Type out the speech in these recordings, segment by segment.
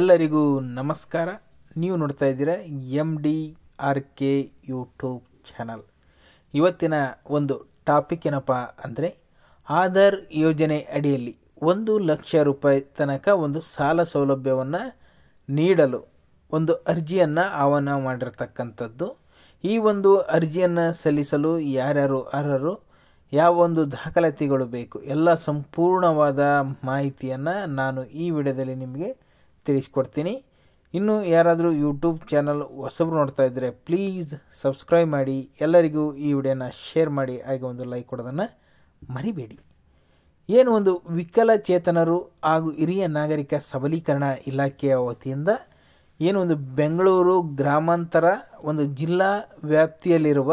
ಎಲ್ಲರಿಗೂ ನಮಸ್ಕಾರ ನೀವು ನೋಡ್ತಾ ಇದ್ದೀರಾ M D R K YouTube channel ಇವತ್ತಿನ ಒಂದು ಟಾಪಿಕ್ ಏನಪ್ಪ ಅಂದರೆ ಆಧಾರ್ ಯೋಜನೆ ಅಡಿಯಲ್ಲಿ ಒಂದು ಲಕ್ಷ ರೂಪಾಯಿ ತನಕ ಒಂದು ಸಾಲ ಸೌಲಭ್ಯವನ್ನು ನೀಡಲು ಒಂದು ಅರ್ಜಿಯನ್ನು ಆಹ್ವಾನ ಮಾಡಿರ್ತಕ್ಕಂಥದ್ದು ಈ ಒಂದು ಅರ್ಜಿಯನ್ನು ಸಲ್ಲಿಸಲು ಯಾರ್ಯಾರು ಅರ್ಹರು ಯಾವ ಒಂದು ದಾಖಲಾತಿಗಳು ಬೇಕು ಎಲ್ಲ ಸಂಪೂರ್ಣವಾದ ಮಾಹಿತಿಯನ್ನು ನಾನು ಈ ವಿಡಿಯೋದಲ್ಲಿ ನಿಮಗೆ ತಿಳಿಸ್ಕೊಡ್ತೀನಿ ಇನ್ನು ಯಾರಾದರೂ ಯೂಟ್ಯೂಬ್ ಚಾನಲ್ ಹೊಸಬ್ರು ನೋಡ್ತಾ ಇದ್ದರೆ ಪ್ಲೀಸ್ ಸಬ್ಸ್ಕ್ರೈಬ್ ಮಾಡಿ ಎಲ್ಲರಿಗೂ ಈ ವಿಡಿಯೋನ ಶೇರ್ ಮಾಡಿ ಹಾಗೆ ಒಂದು ಲೈಕ್ ಕೊಡೋದನ್ನು ಮರಿಬೇಡಿ ಏನು ಒಂದು ವಿಕಲಚೇತನರು ಹಾಗೂ ಹಿರಿಯ ನಾಗರಿಕ ಸಬಲೀಕರಣ ಇಲಾಖೆಯ ವತಿಯಿಂದ ಏನು ಒಂದು ಬೆಂಗಳೂರು ಗ್ರಾಮಾಂತರ ಒಂದು ಜಿಲ್ಲಾ ವ್ಯಾಪ್ತಿಯಲ್ಲಿರುವ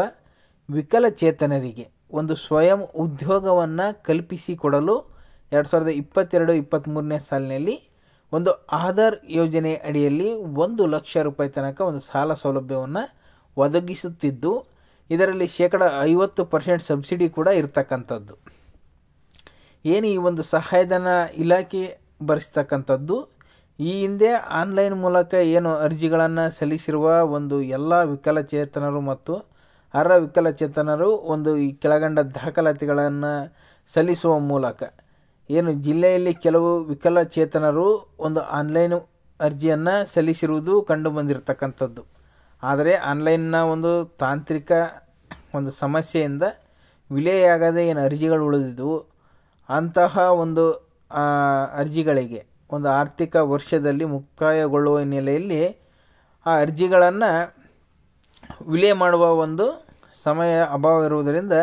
ವಿಕಲಚೇತನರಿಗೆ ಒಂದು ಸ್ವಯಂ ಉದ್ಯೋಗವನ್ನು ಕಲ್ಪಿಸಿಕೊಡಲು ಎರಡು ಸಾವಿರದ ಇಪ್ಪತ್ತೆರಡು ಇಪ್ಪತ್ತ್ಮೂರನೇ ಸಾಲಿನಲ್ಲಿ ಒಂದು ಆಧಾರ್ ಯೋಜನೆ ಅಡಿಯಲ್ಲಿ ಒಂದು ಲಕ್ಷ ರೂಪಾಯಿ ತನಕ ಒಂದು ಸಾಲ ಸೌಲಭ್ಯವನ್ನು ಒದಗಿಸುತ್ತಿದ್ದು ಇದರಲ್ಲಿ ಶೇಕಡ ಐವತ್ತು ಪರ್ಸೆಂಟ್ ಸಬ್ಸಿಡಿ ಕೂಡ ಇರತಕ್ಕಂಥದ್ದು ಏನು ಈ ಒಂದು ಸಹಾಯಧನ ಇಲಾಖೆ ಭರಿಸ್ತಕ್ಕಂಥದ್ದು ಈ ಹಿಂದೆ ಆನ್ಲೈನ್ ಮೂಲಕ ಏನು ಅರ್ಜಿಗಳನ್ನು ಸಲ್ಲಿಸಿರುವ ಒಂದು ಎಲ್ಲ ವಿಕಲಚೇತನರು ಮತ್ತು ಅರ್ಹ ವಿಕಲಚೇತನರು ಒಂದು ಈ ಕೆಳಗಂಡ ದಾಖಲಾತಿಗಳನ್ನು ಸಲ್ಲಿಸುವ ಮೂಲಕ ಏನು ಜಿಲ್ಲೆಯಲ್ಲಿ ಕೆಲವು ವಿಕಲಚೇತನರು ಒಂದು ಆನ್ಲೈನ್ ಅರ್ಜಿಯನ್ನು ಸಲ್ಲಿಸಿರುವುದು ಕಂಡು ಬಂದಿರತಕ್ಕಂಥದ್ದು ಆದರೆ ಆನ್ಲೈನ್ನ ಒಂದು ತಾಂತ್ರಿಕ ಒಂದು ಸಮಸ್ಯೆಯಿಂದ ವಿಲೆಯಾಗದೆ ಏನು ಅರ್ಜಿಗಳು ಉಳಿದಿದ್ದವು ಅಂತಹ ಒಂದು ಅರ್ಜಿಗಳಿಗೆ ಒಂದು ಆರ್ಥಿಕ ವರ್ಷದಲ್ಲಿ ಮುಕ್ತಾಯಗೊಳ್ಳುವ ನೆಲೆಯಲ್ಲಿ ಆ ಅರ್ಜಿಗಳನ್ನು ವಿಲೇ ಮಾಡುವ ಒಂದು ಸಮಯ ಅಭಾವ ಇರುವುದರಿಂದ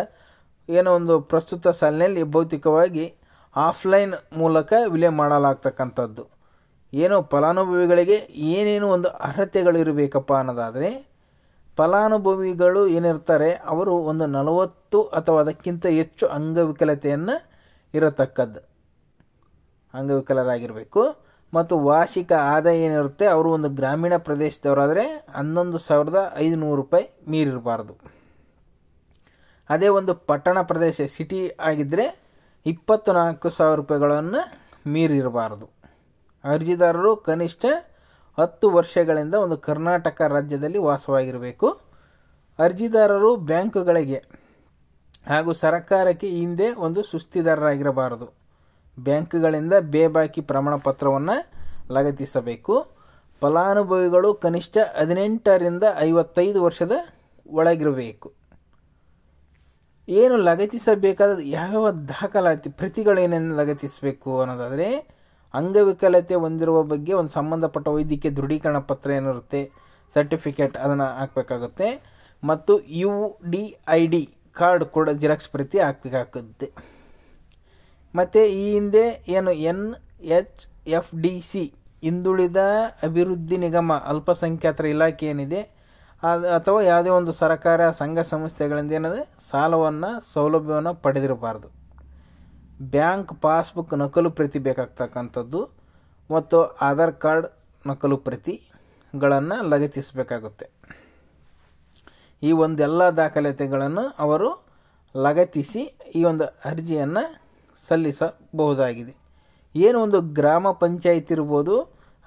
ಏನೋ ಒಂದು ಪ್ರಸ್ತುತ ಸಾಲಿನಲ್ಲಿ ಭೌತಿಕವಾಗಿ ಆಫ್ಲೈನ್ ಮೂಲಕ ವಿಲೆ ಮಾಡಲಾಗ್ತಕ್ಕಂಥದ್ದು ಏನೋ ಫಲಾನುಭವಿಗಳಿಗೆ ಏನೇನು ಒಂದು ಅರ್ಹತೆಗಳಿರಬೇಕಪ್ಪ ಅನ್ನೋದಾದರೆ ಫಲಾನುಭವಿಗಳು ಏನಿರ್ತಾರೆ ಅವರು ಒಂದು ನಲವತ್ತು ಅಥವಾ ಅದಕ್ಕಿಂತ ಹೆಚ್ಚು ಅಂಗವಿಕಲತೆಯನ್ನು ಇರತಕ್ಕದ್ದು ಅಂಗವಿಕಲರಾಗಿರಬೇಕು ಮತ್ತು ವಾರ್ಷಿಕ ಆದಾಯ ಏನಿರುತ್ತೆ ಅವರು ಒಂದು ಗ್ರಾಮೀಣ ಪ್ರದೇಶದವರಾದರೆ ಹನ್ನೊಂದು ಸಾವಿರದ ಐದುನೂರು ರೂಪಾಯಿ ಮೀರಿರಬಾರ್ದು ಅದೇ ಒಂದು ಪಟ್ಟಣ ಪ್ರದೇಶ ಸಿಟಿ ಆಗಿದ್ದರೆ ಇಪ್ಪತ್ತು ನಾಲ್ಕು ಸಾವಿರ ರೂಪಾಯಿಗಳನ್ನು ಮೀರಿರಬಾರದು ಅರ್ಜಿದಾರರು ಕನಿಷ್ಠ ಹತ್ತು ವರ್ಷಗಳಿಂದ ಒಂದು ಕರ್ನಾಟಕ ರಾಜ್ಯದಲ್ಲಿ ವಾಸವಾಗಿರಬೇಕು ಅರ್ಜಿದಾರರು ಬ್ಯಾಂಕುಗಳಿಗೆ ಹಾಗೂ ಸರ್ಕಾರಕ್ಕೆ ಹಿಂದೆ ಒಂದು ಸುಸ್ತಿದಾರರಾಗಿರಬಾರದು ಬ್ಯಾಂಕುಗಳಿಂದ ಬೇಬಾಕಿ ಪ್ರಮಾಣ ಪತ್ರವನ್ನು ಲಗತ್ತಿಸಬೇಕು ಫಲಾನುಭವಿಗಳು ಕನಿಷ್ಠ ಹದಿನೆಂಟರಿಂದ ಐವತ್ತೈದು ವರ್ಷದ ಒಳಗಿರಬೇಕು ಏನು ಲಗತ್ತಿಸಬೇಕಾದ ಯಾವ್ಯಾವ ದಾಖಲಾತಿ ಪ್ರತಿಗಳೇನೇನು ಲಗತ್ತಿಸಬೇಕು ಅನ್ನೋದಾದರೆ ಅಂಗವಿಕಲತೆ ಹೊಂದಿರುವ ಬಗ್ಗೆ ಒಂದು ಸಂಬಂಧಪಟ್ಟ ವೈದ್ಯಕೀಯ ದೃಢೀಕರಣ ಪತ್ರ ಏನಿರುತ್ತೆ ಸರ್ಟಿಫಿಕೇಟ್ ಅದನ್ನು ಹಾಕಬೇಕಾಗುತ್ತೆ ಮತ್ತು U D I D card ಕೂಡ ಜಿರಾಕ್ಸ್ ಪ್ರತಿ ಹಾಕಬೇಕಾಗುತ್ತೆ ಮತ್ತು ಈ ಹಿಂದೆ ಏನು N H F D C ಹಿಂದುಳಿದ ಅಭಿವೃದ್ಧಿ ನಿಗಮ ಅಲ್ಪಸಂಖ್ಯಾತರ ಇಲಾಖೆ ಏನಿದೆ ಅದು ಅಥವಾ ಯಾವುದೇ ಒಂದು ಸರಕಾರ ಸಂಘ ಸಂಸ್ಥೆಗಳಿಂದ ಏನದು ಸಾಲವನ್ನು ಸೌಲಭ್ಯವನ್ನು ಪಡೆದಿರಬಾರ್ದು ಬ್ಯಾಂಕ್ ಪಾಸ್ಬುಕ್ ನಕಲು ಪ್ರತಿ ಬೇಕಾಗ್ತಕ್ಕಂಥದ್ದು ಮತ್ತು ಆಧಾರ್ ಕಾರ್ಡ್ ನಕಲು ಪ್ರತಿಗಳನ್ನು ಲಗತ್ತಿಸಬೇಕಾಗುತ್ತೆ ಈ ಒಂದೆಲ್ಲ ದಾಖಲಾತಿಗಳನ್ನು ಅವರು ಲಗತ್ತಿಸಿ ಈ ಒಂದು ಅರ್ಜಿಯನ್ನು ಸಲ್ಲಿಸಬಹುದಾಗಿದೆ ಏನು ಒಂದು ಗ್ರಾಮ ಪಂಚಾಯಿತಿ ಇರ್ಬೋದು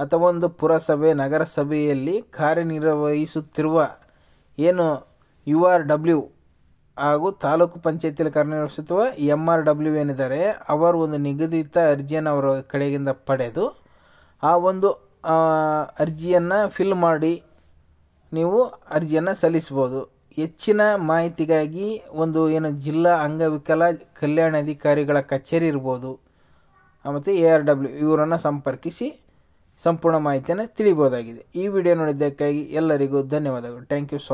ಅಥವಾ ಒಂದು ಪುರಸಭೆ ನಗರಸಭೆಯಲ್ಲಿ ಕಾರ್ಯನಿರ್ವಹಿಸುತ್ತಿರುವ ಏನು ಯು ಆರ್ ಡಬ್ಲ್ಯೂ ಹಾಗೂ ತಾಲೂಕು ಪಂಚಾಯತಿಯಲ್ಲಿ ಕಾರ್ಯನಿರ್ವಹಿಸುತ್ತಿರುವ ಎಮ್ ಆರ್ ಡಬ್ಲ್ಯೂ ಏನಿದ್ದಾರೆ ಅವರು ಒಂದು ನಿಗದಿತ ಅರ್ಜಿಯನ್ನು ಅವರ ಕಡೆಯಿಂದ ಪಡೆದು ಆ ಒಂದು ಅರ್ಜಿಯನ್ನು ಫಿಲ್ ಮಾಡಿ ನೀವು ಅರ್ಜಿಯನ್ನು ಸಲ್ಲಿಸ್ಬೋದು ಹೆಚ್ಚಿನ ಮಾಹಿತಿಗಾಗಿ ಒಂದು ಏನು ಜಿಲ್ಲಾ ಅಂಗವಿಕಲ ಕಲ್ಯಾಣ ಅಧಿಕಾರಿಗಳ ಕಚೇರಿ ಇರ್ಬೋದು ಮತ್ತು ಎ ಆರ್ ಡಬ್ಲ್ಯೂ ಇವರನ್ನು ಸಂಪರ್ಕಿಸಿ ಸಂಪೂರ್ಣ ಮಾಹಿತಿಯನ್ನು ತಿಳಿಬೋದಾಗಿದೆ ಈ ವಿಡಿಯೋ ನೋಡಿದ್ದಕ್ಕಾಗಿ ಎಲ್ಲರಿಗೂ ಧನ್ಯವಾದಗಳು ಥ್ಯಾಂಕ್ ಯು ಸೊ